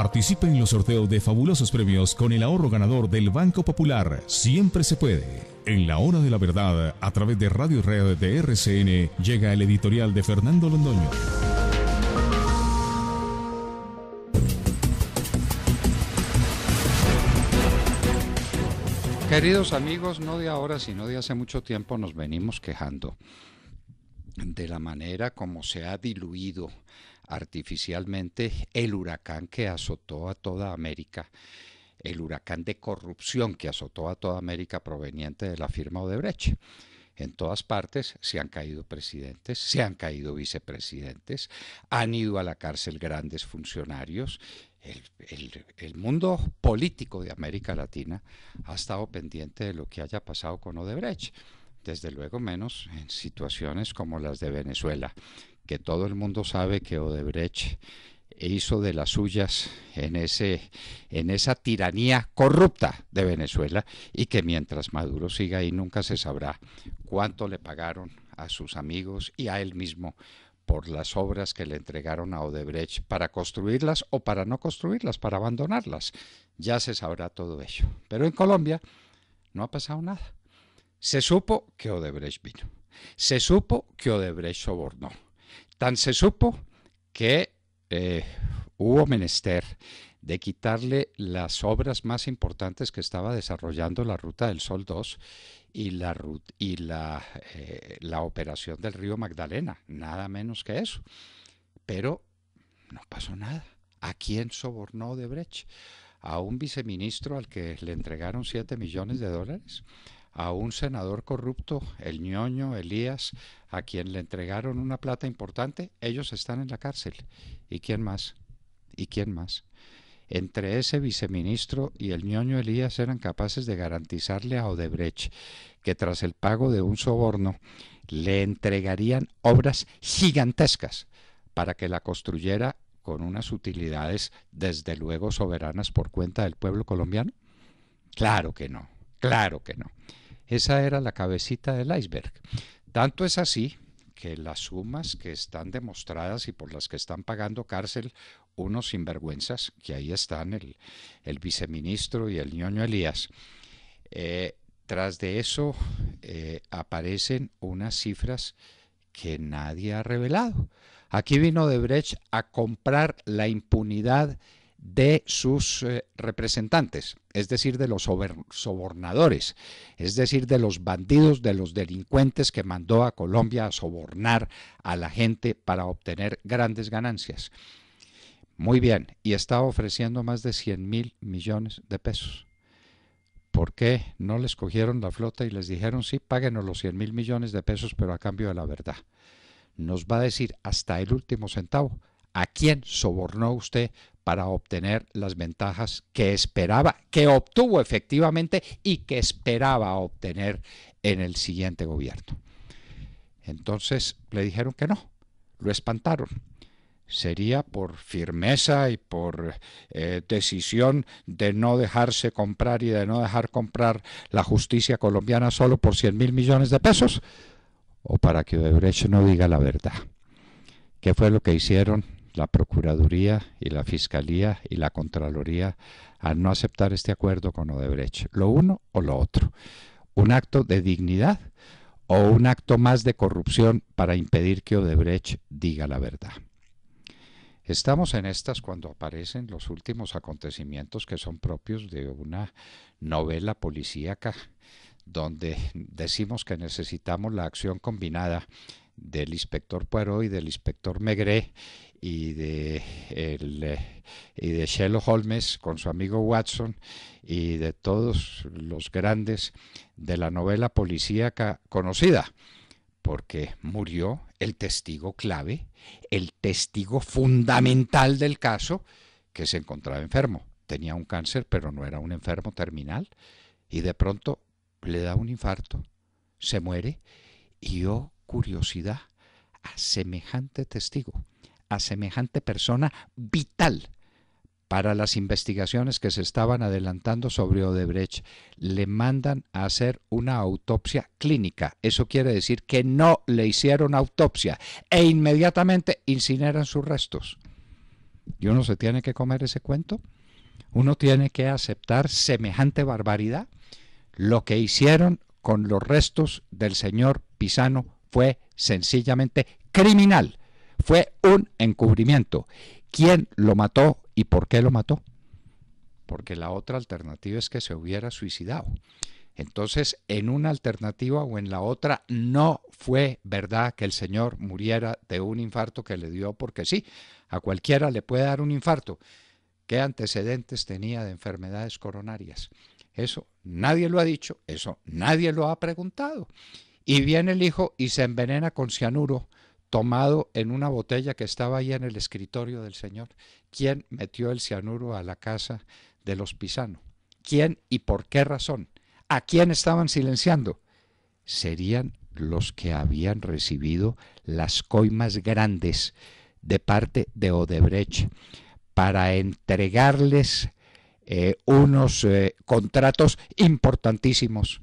Participe en los sorteos de fabulosos premios con el ahorro ganador del Banco Popular. Siempre se puede. En la hora de la verdad, a través de Radio Red de RCN, llega el editorial de Fernando Londoño. Queridos amigos, no de ahora, sino de hace mucho tiempo nos venimos quejando de la manera como se ha diluido artificialmente el huracán que azotó a toda América, el huracán de corrupción que azotó a toda América proveniente de la firma Odebrecht. En todas partes se han caído presidentes, se han caído vicepresidentes, han ido a la cárcel grandes funcionarios. El, mundo político de América Latina ha estado pendiente de lo que haya pasado con Odebrecht, desde luego menos en situaciones como las de Venezuela que todo el mundo sabe que Odebrecht hizo de las suyas en ese en esa tiranía corrupta de Venezuela y que mientras Maduro siga ahí nunca se sabrá cuánto le pagaron a sus amigos y a él mismo por las obras que le entregaron a Odebrecht para construirlas o para no construirlas, para abandonarlas. Ya se sabrá todo ello. Pero en Colombia no ha pasado nada. Se supo que Odebrecht vino. Se supo que Odebrecht sobornó. Tan se supo que eh, hubo menester de quitarle las obras más importantes que estaba desarrollando la Ruta del Sol 2 y eh, la, operación del río Magdalena, nada menos que eso. Pero no pasó nada. ¿A quién sobornó Debrecht? ¿A un viceministro al que le entregaron 7 millones de dólares? a un senador corrupto, el ñoño Elías, a quien le entregaron una plata importante, ellos están en la cárcel. ¿Y quién más? ¿Y quién más? Entre ese viceministro y el ñoño Elías eran capaces de garantizarle a Odebrecht que tras el pago de un soborno le entregarían obras gigantescas para que la construyera con unas utilidades desde luego soberanas por cuenta del pueblo colombiano. Claro que no, claro que no. Esa era la cabecita del iceberg. Tanto es así que las sumas que están demostradas y por las que están pagando cárcel unos sinvergüenzas, que ahí están el, el viceministro y el ñoño Elías, eh, tras de eso eh, aparecen unas cifras que nadie ha revelado. Aquí vino Debrecht a comprar la impunidad de sus eh, representantes, es decir, de los sobornadores, es decir, de los bandidos, de los delincuentes que mandó a Colombia a sobornar a la gente para obtener grandes ganancias. Muy bien, y está ofreciendo más de 100 mil millones de pesos. ¿Por qué no les cogieron la flota y les dijeron, sí, páguenos los 100 mil millones de pesos, pero a cambio de la verdad? Nos va a decir hasta el último centavo ¿A quién sobornó usted para obtener las ventajas que esperaba, que obtuvo efectivamente y que esperaba obtener en el siguiente gobierno? Entonces le dijeron que no, lo espantaron. Sería por firmeza y por eh, decisión de no dejarse comprar y de no dejar comprar la justicia colombiana solo por 100 mil millones de pesos, o para que Odebrecht no diga la verdad. ¿Qué fue lo que hicieron la Procuraduría y la Fiscalía y la Contraloría a no aceptar este acuerdo con Odebrecht. Lo uno o lo otro. Un acto de dignidad o un acto más de corrupción para impedir que Odebrecht diga la verdad. Estamos en estas cuando aparecen los últimos acontecimientos que son propios de una novela policíaca, donde decimos que necesitamos la acción combinada del inspector Poirot y del inspector Megre y de, eh, y de Sherlock Holmes con su amigo Watson y de todos los grandes de la novela policíaca conocida, porque murió el testigo clave, el testigo fundamental del caso, que se encontraba enfermo. Tenía un cáncer, pero no era un enfermo terminal, y de pronto le da un infarto, se muere, y yo, oh, curiosidad, a semejante testigo a semejante persona vital para las investigaciones que se estaban adelantando sobre Odebrecht, le mandan a hacer una autopsia clínica. Eso quiere decir que no le hicieron autopsia e inmediatamente incineran sus restos. ¿Y uno se tiene que comer ese cuento? ¿Uno tiene que aceptar semejante barbaridad? Lo que hicieron con los restos del señor Pisano fue sencillamente criminal fue un encubrimiento. ¿Quién lo mató y por qué lo mató? Porque la otra alternativa es que se hubiera suicidado. Entonces, en una alternativa o en la otra, no fue verdad que el señor muriera de un infarto que le dio, porque sí, a cualquiera le puede dar un infarto. ¿Qué antecedentes tenía de enfermedades coronarias? Eso nadie lo ha dicho, eso nadie lo ha preguntado. Y viene el hijo y se envenena con cianuro tomado en una botella que estaba ahí en el escritorio del señor. ¿Quién metió el cianuro a la casa de los pisanos, ¿Quién y por qué razón? ¿A quién estaban silenciando? Serían los que habían recibido las coimas grandes de parte de Odebrecht para entregarles eh, unos eh, contratos importantísimos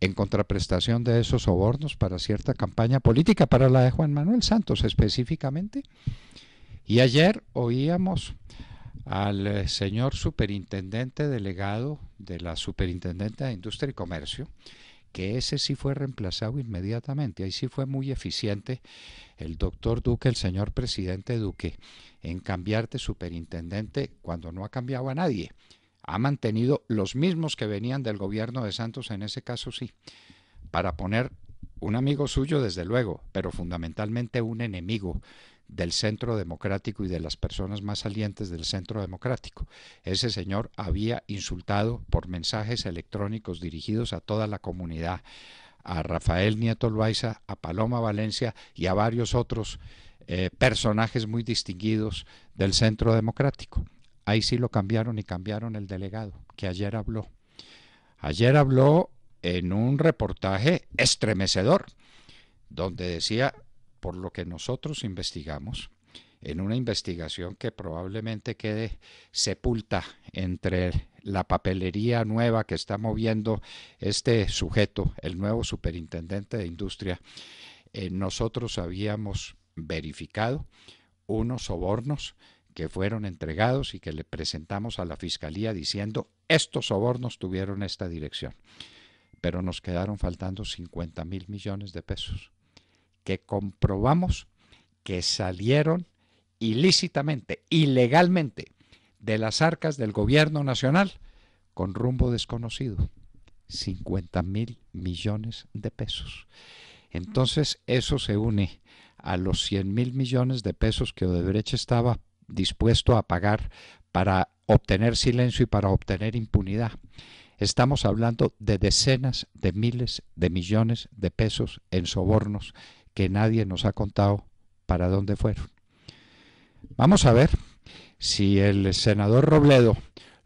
en contraprestación de esos sobornos para cierta campaña política, para la de Juan Manuel Santos específicamente. Y ayer oíamos al eh, señor superintendente delegado de la Superintendente de Industria y Comercio, que ese sí fue reemplazado inmediatamente, ahí sí fue muy eficiente el doctor Duque, el señor presidente Duque, en cambiar de superintendente cuando no ha cambiado a nadie ha mantenido los mismos que venían del gobierno de Santos, en ese caso sí, para poner un amigo suyo, desde luego, pero fundamentalmente un enemigo del centro democrático y de las personas más salientes del centro democrático. Ese señor había insultado por mensajes electrónicos dirigidos a toda la comunidad, a Rafael Nieto Loaiza, a Paloma Valencia y a varios otros eh, personajes muy distinguidos del centro democrático. Ahí sí lo cambiaron y cambiaron el delegado, que ayer habló. Ayer habló en un reportaje estremecedor, donde decía, por lo que nosotros investigamos, en una investigación que probablemente quede sepulta entre la papelería nueva que está moviendo este sujeto, el nuevo superintendente de industria, eh, nosotros habíamos verificado unos sobornos que fueron entregados y que le presentamos a la Fiscalía diciendo estos sobornos tuvieron esta dirección. Pero nos quedaron faltando 50 mil millones de pesos que comprobamos que salieron ilícitamente, ilegalmente, de las arcas del gobierno nacional con rumbo desconocido. 50 mil millones de pesos. Entonces eso se une a los 100 mil millones de pesos que Odebrecht estaba dispuesto a pagar para obtener silencio y para obtener impunidad. Estamos hablando de decenas de miles de millones de pesos en sobornos que nadie nos ha contado para dónde fueron. Vamos a ver si el senador Robledo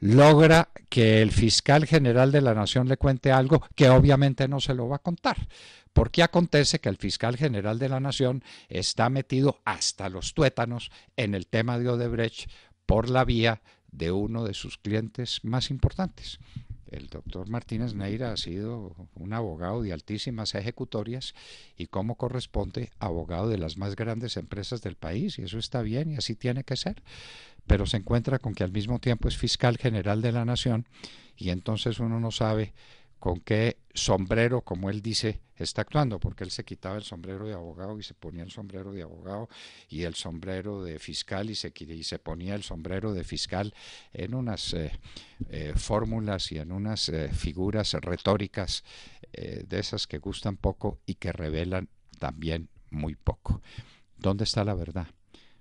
logra que el fiscal general de la nación le cuente algo que obviamente no se lo va a contar, ¿Por qué acontece que el fiscal general de la Nación está metido hasta los tuétanos en el tema de Odebrecht por la vía de uno de sus clientes más importantes. El doctor Martínez Neira ha sido un abogado de altísimas ejecutorias y como corresponde, abogado de las más grandes empresas del país, y eso está bien y así tiene que ser, pero se encuentra con que al mismo tiempo es fiscal general de la nación y entonces uno no sabe con qué sombrero, como él dice, está actuando, porque él se quitaba el sombrero de abogado y se ponía el sombrero de abogado y el sombrero de fiscal y se, y se ponía el sombrero de fiscal en unas eh, eh, fórmulas y en unas eh, figuras retóricas de esas que gustan poco y que revelan también muy poco. ¿Dónde está la verdad?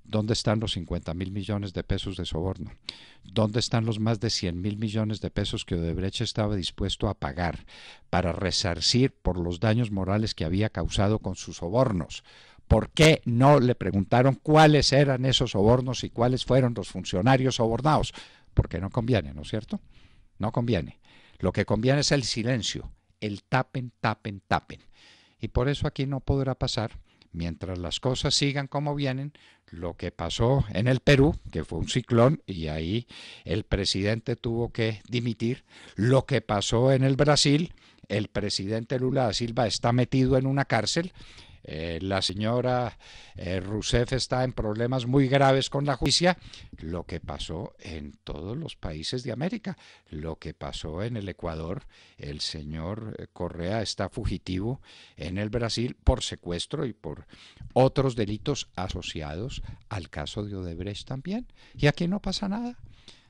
¿Dónde están los 50 mil millones de pesos de soborno? ¿Dónde están los más de 100 mil millones de pesos que Odebrecht estaba dispuesto a pagar para resarcir por los daños morales que había causado con sus sobornos? ¿Por qué no le preguntaron cuáles eran esos sobornos y cuáles fueron los funcionarios sobornados? Porque no conviene, ¿no es cierto? No conviene. Lo que conviene es el silencio, el tapen, tapen, tapen. Y por eso aquí no podrá pasar mientras las cosas sigan como vienen, lo que pasó en el Perú, que fue un ciclón y ahí el presidente tuvo que dimitir, lo que pasó en el Brasil, el presidente Lula da Silva está metido en una cárcel eh, la señora eh, Rousseff está en problemas muy graves con la justicia, lo que pasó en todos los países de América, lo que pasó en el Ecuador, el señor eh, Correa está fugitivo en el Brasil por secuestro y por otros delitos asociados al caso de Odebrecht también. Y aquí no pasa nada.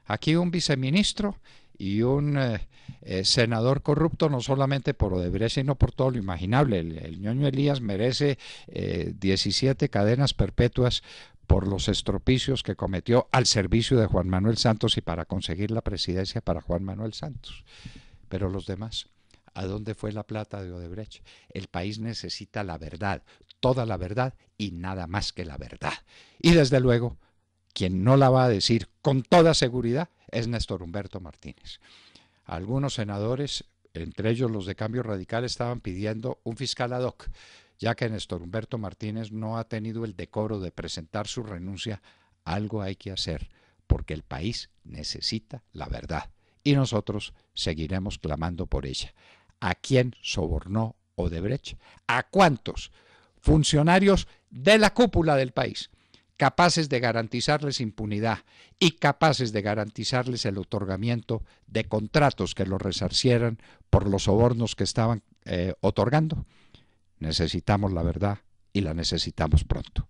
Aquí un viceministro y un eh, eh, senador corrupto no solamente por Odebrecht, sino por todo lo imaginable. El, ñoño Elías merece 17 eh, cadenas perpetuas por los estropicios que cometió al servicio de Juan Manuel Santos y para conseguir la presidencia para Juan Manuel Santos. Pero los demás, ¿a dónde fue la plata de Odebrecht? El país necesita la verdad, toda la verdad y nada más que la verdad. Y desde luego, quien no la va a decir con toda seguridad es Néstor Humberto Martínez. Algunos senadores, entre ellos los de Cambio Radical, estaban pidiendo un fiscal ad hoc, ya que Néstor Humberto Martínez no ha tenido el decoro de presentar su renuncia. Algo hay que hacer, porque el país necesita la verdad y nosotros seguiremos clamando por ella. ¿A quién sobornó Odebrecht? ¿A cuántos funcionarios de la cúpula del país? capaces de garantizarles impunidad y capaces de garantizarles el otorgamiento de contratos que los resarcieran por los sobornos que estaban eh, otorgando. Necesitamos la verdad y la necesitamos pronto.